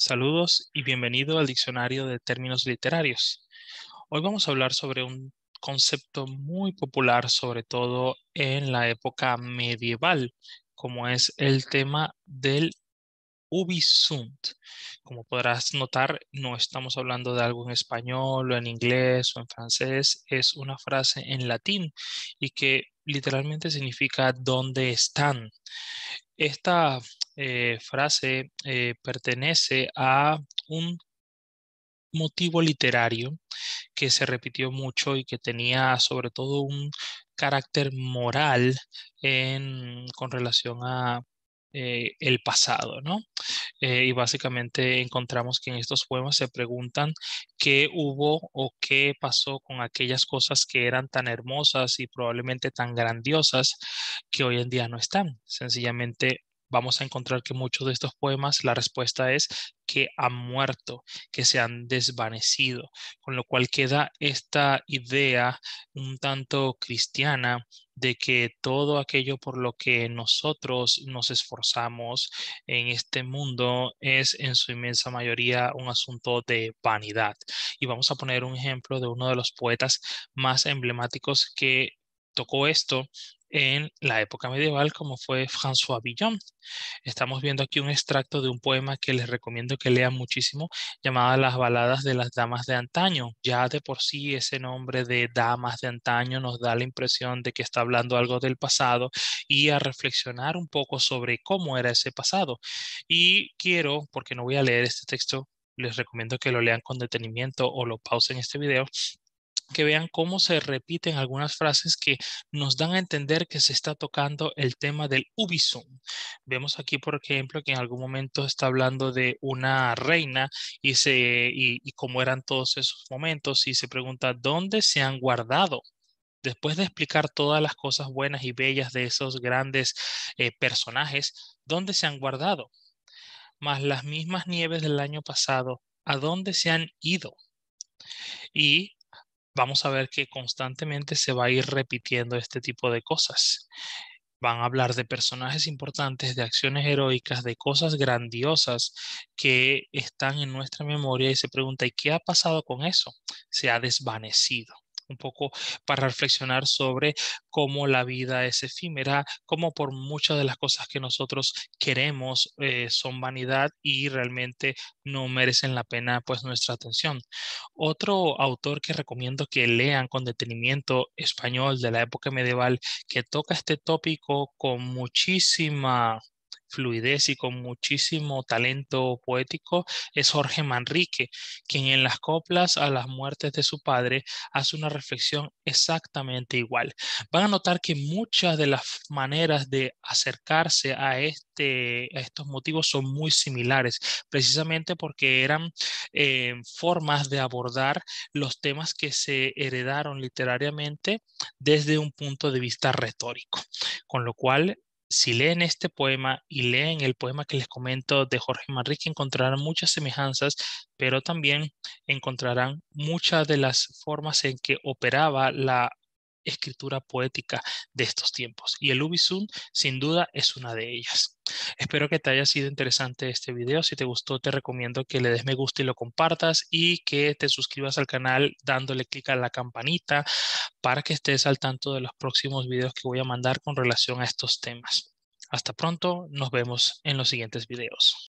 Saludos y bienvenido al diccionario de términos literarios. Hoy vamos a hablar sobre un concepto muy popular, sobre todo en la época medieval, como es el tema del ubisunt. Como podrás notar, no estamos hablando de algo en español o en inglés o en francés, es una frase en latín y que literalmente significa dónde están. Esta eh, frase eh, pertenece a un motivo literario que se repitió mucho y que tenía sobre todo un carácter moral con relación a eh, el pasado, ¿no? Eh, y básicamente encontramos que en estos poemas se preguntan qué hubo o qué pasó con aquellas cosas que eran tan hermosas y probablemente tan grandiosas que hoy en día no están. Sencillamente vamos a encontrar que muchos de estos poemas la respuesta es que han muerto, que se han desvanecido, con lo cual queda esta idea un tanto cristiana de que todo aquello por lo que nosotros nos esforzamos en este mundo es en su inmensa mayoría un asunto de vanidad. Y vamos a poner un ejemplo de uno de los poetas más emblemáticos que tocó esto en la época medieval como fue François Villon. Estamos viendo aquí un extracto de un poema que les recomiendo que lean muchísimo llamada Las baladas de las damas de antaño. Ya de por sí ese nombre de damas de antaño nos da la impresión de que está hablando algo del pasado y a reflexionar un poco sobre cómo era ese pasado. Y quiero, porque no voy a leer este texto, les recomiendo que lo lean con detenimiento o lo pausen este video que vean cómo se repiten algunas frases que nos dan a entender que se está tocando el tema del Ubisoft. Vemos aquí, por ejemplo, que en algún momento está hablando de una reina y, se, y, cómo eran todos esos momentos y se pregunta, ¿dónde se han guardado? Después de explicar todas las cosas buenas y bellas de esos grandes eh, personajes, ¿dónde se han guardado? Más las mismas nieves del año pasado, ¿a dónde se han ido? Y vamos a ver que constantemente se va a ir repitiendo este tipo de cosas. Van a hablar de personajes importantes, de acciones heroicas, de cosas grandiosas que están en nuestra memoria y se pregunta, ¿y qué ha pasado con eso? Se ha desvanecido un poco para reflexionar sobre cómo la vida es efímera, cómo por muchas de las cosas que nosotros queremos eh, son vanidad y realmente no merecen la pena pues nuestra atención. Otro autor que recomiendo que lean con detenimiento español de la época medieval que toca este tópico con muchísima fluidez y con muchísimo talento poético es Jorge Manrique, quien en las coplas a las muertes de su padre hace una reflexión exactamente igual. Van a notar que muchas de las maneras de acercarse a, este, estos motivos son muy similares, precisamente porque eran eh, formas de abordar los temas que se heredaron literariamente desde un punto de vista retórico, con lo cual si leen este poema y leen el poema que les comento de Jorge Manrique, encontrarán muchas semejanzas, pero también encontrarán muchas de las formas en que operaba la escritura poética de estos tiempos. Y el Ubisoft, sin duda, es una de ellas. Espero que te haya sido interesante este video. Si te gustó, te recomiendo que le des me gusta y lo compartas y que te suscribas al canal dándole clic a la campanita para que estés al tanto de los próximos videos que voy a mandar con relación a estos temas. Hasta pronto, nos vemos en los siguientes videos.